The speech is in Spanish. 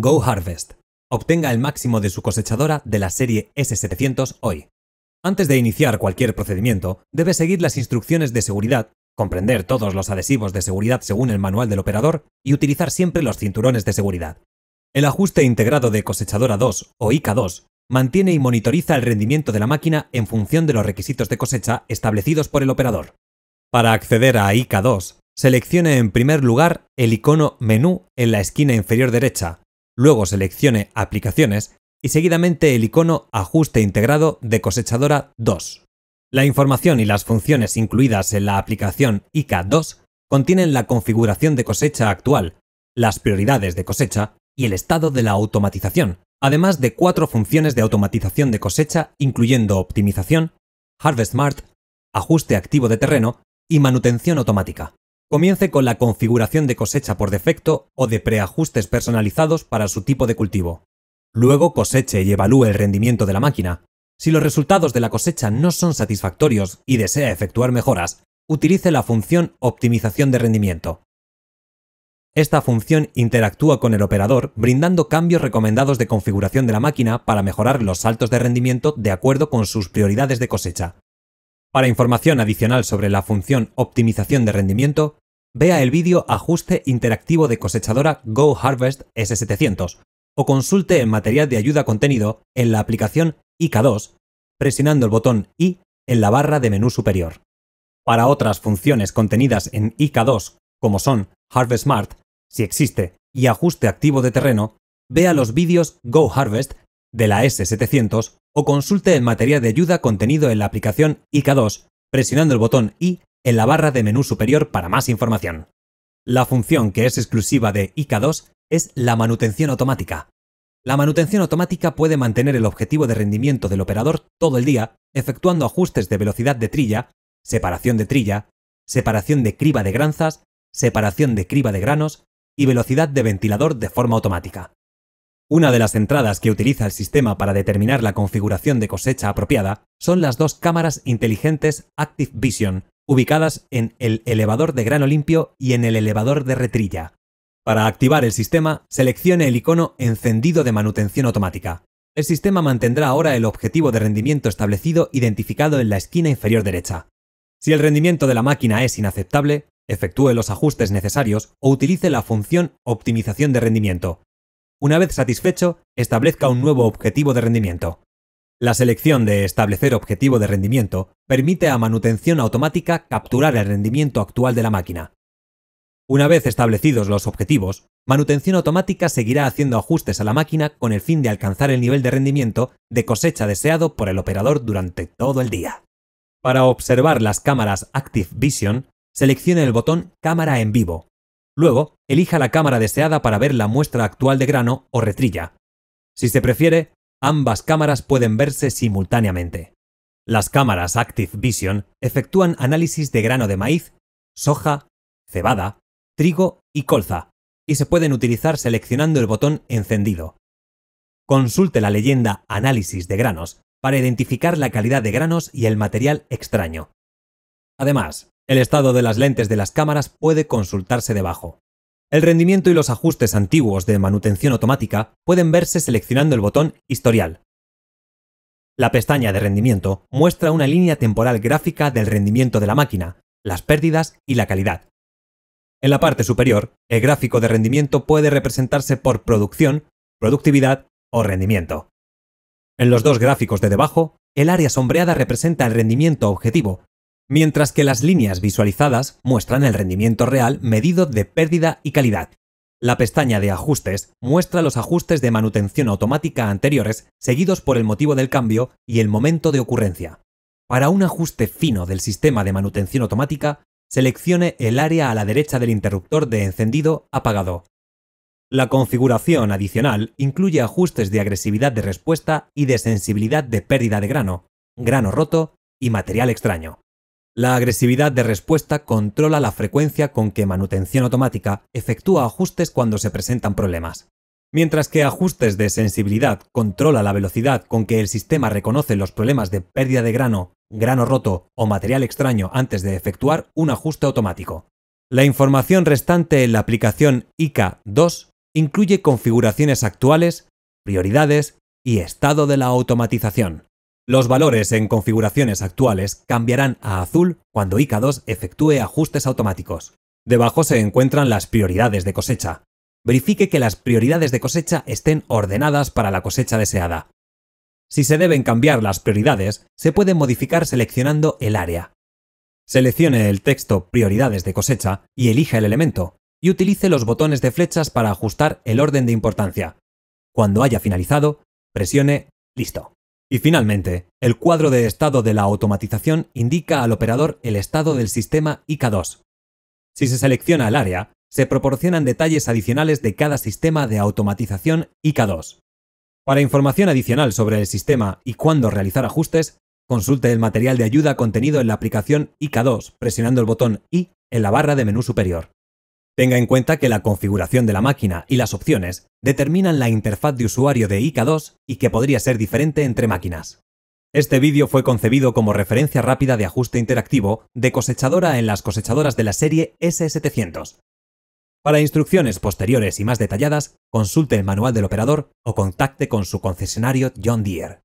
Go Harvest. Obtenga el máximo de su cosechadora de la serie S700 hoy. Antes de iniciar cualquier procedimiento, debe seguir las instrucciones de seguridad, comprender todos los adhesivos de seguridad según el manual del operador y utilizar siempre los cinturones de seguridad. El ajuste integrado de cosechadora 2 o IK2 mantiene y monitoriza el rendimiento de la máquina en función de los requisitos de cosecha establecidos por el operador. Para acceder a ica 2 seleccione en primer lugar el icono Menú en la esquina inferior derecha luego seleccione Aplicaciones y seguidamente el icono Ajuste integrado de cosechadora 2. La información y las funciones incluidas en la aplicación ICA 2 contienen la configuración de cosecha actual, las prioridades de cosecha y el estado de la automatización, además de cuatro funciones de automatización de cosecha incluyendo optimización, Harvest Smart, ajuste activo de terreno y manutención automática. Comience con la configuración de cosecha por defecto o de preajustes personalizados para su tipo de cultivo. Luego coseche y evalúe el rendimiento de la máquina. Si los resultados de la cosecha no son satisfactorios y desea efectuar mejoras, utilice la función Optimización de rendimiento. Esta función interactúa con el operador brindando cambios recomendados de configuración de la máquina para mejorar los saltos de rendimiento de acuerdo con sus prioridades de cosecha. Para información adicional sobre la función optimización de rendimiento, vea el vídeo Ajuste interactivo de cosechadora Go Harvest S700 o consulte el material de ayuda contenido en la aplicación IK2 presionando el botón I en la barra de menú superior. Para otras funciones contenidas en IK2, como son Harvest Smart, si existe, y ajuste activo de terreno, vea los vídeos Go Harvest de la S700 o consulte el material de ayuda contenido en la aplicación IK2 presionando el botón I en la barra de menú superior para más información. La función que es exclusiva de IK2 es la manutención automática. La manutención automática puede mantener el objetivo de rendimiento del operador todo el día, efectuando ajustes de velocidad de trilla, separación de trilla, separación de criba de granzas, separación de criba de granos y velocidad de ventilador de forma automática. Una de las entradas que utiliza el sistema para determinar la configuración de cosecha apropiada son las dos cámaras inteligentes Active Vision, ubicadas en el elevador de grano limpio y en el elevador de retrilla. Para activar el sistema, seleccione el icono Encendido de manutención automática. El sistema mantendrá ahora el objetivo de rendimiento establecido identificado en la esquina inferior derecha. Si el rendimiento de la máquina es inaceptable, efectúe los ajustes necesarios o utilice la función Optimización de rendimiento, una vez satisfecho, establezca un nuevo objetivo de rendimiento. La selección de establecer objetivo de rendimiento permite a manutención automática capturar el rendimiento actual de la máquina. Una vez establecidos los objetivos, manutención automática seguirá haciendo ajustes a la máquina con el fin de alcanzar el nivel de rendimiento de cosecha deseado por el operador durante todo el día. Para observar las cámaras Active Vision, seleccione el botón Cámara en vivo Luego, elija la cámara deseada para ver la muestra actual de grano o retrilla. Si se prefiere, ambas cámaras pueden verse simultáneamente. Las cámaras Active Vision efectúan análisis de grano de maíz, soja, cebada, trigo y colza, y se pueden utilizar seleccionando el botón encendido. Consulte la leyenda Análisis de granos para identificar la calidad de granos y el material extraño. Además, el estado de las lentes de las cámaras puede consultarse debajo. El rendimiento y los ajustes antiguos de manutención automática pueden verse seleccionando el botón Historial. La pestaña de rendimiento muestra una línea temporal gráfica del rendimiento de la máquina, las pérdidas y la calidad. En la parte superior, el gráfico de rendimiento puede representarse por producción, productividad o rendimiento. En los dos gráficos de debajo, el área sombreada representa el rendimiento objetivo mientras que las líneas visualizadas muestran el rendimiento real medido de pérdida y calidad. La pestaña de ajustes muestra los ajustes de manutención automática anteriores seguidos por el motivo del cambio y el momento de ocurrencia. Para un ajuste fino del sistema de manutención automática, seleccione el área a la derecha del interruptor de encendido apagado. La configuración adicional incluye ajustes de agresividad de respuesta y de sensibilidad de pérdida de grano, grano roto y material extraño. La agresividad de respuesta controla la frecuencia con que manutención automática efectúa ajustes cuando se presentan problemas. Mientras que ajustes de sensibilidad controla la velocidad con que el sistema reconoce los problemas de pérdida de grano, grano roto o material extraño antes de efectuar un ajuste automático. La información restante en la aplicación ICA 2 incluye configuraciones actuales, prioridades y estado de la automatización. Los valores en configuraciones actuales cambiarán a azul cuando ica efectúe ajustes automáticos. Debajo se encuentran las prioridades de cosecha. Verifique que las prioridades de cosecha estén ordenadas para la cosecha deseada. Si se deben cambiar las prioridades, se pueden modificar seleccionando el área. Seleccione el texto Prioridades de cosecha y elija el elemento, y utilice los botones de flechas para ajustar el orden de importancia. Cuando haya finalizado, presione Listo. Y finalmente, el cuadro de estado de la automatización indica al operador el estado del sistema IK2. Si se selecciona el área, se proporcionan detalles adicionales de cada sistema de automatización IK2. Para información adicional sobre el sistema y cuándo realizar ajustes, consulte el material de ayuda contenido en la aplicación IK2 presionando el botón I en la barra de menú superior. Tenga en cuenta que la configuración de la máquina y las opciones determinan la interfaz de usuario de IK2 y que podría ser diferente entre máquinas. Este vídeo fue concebido como referencia rápida de ajuste interactivo de cosechadora en las cosechadoras de la serie S700. Para instrucciones posteriores y más detalladas, consulte el manual del operador o contacte con su concesionario John Deere.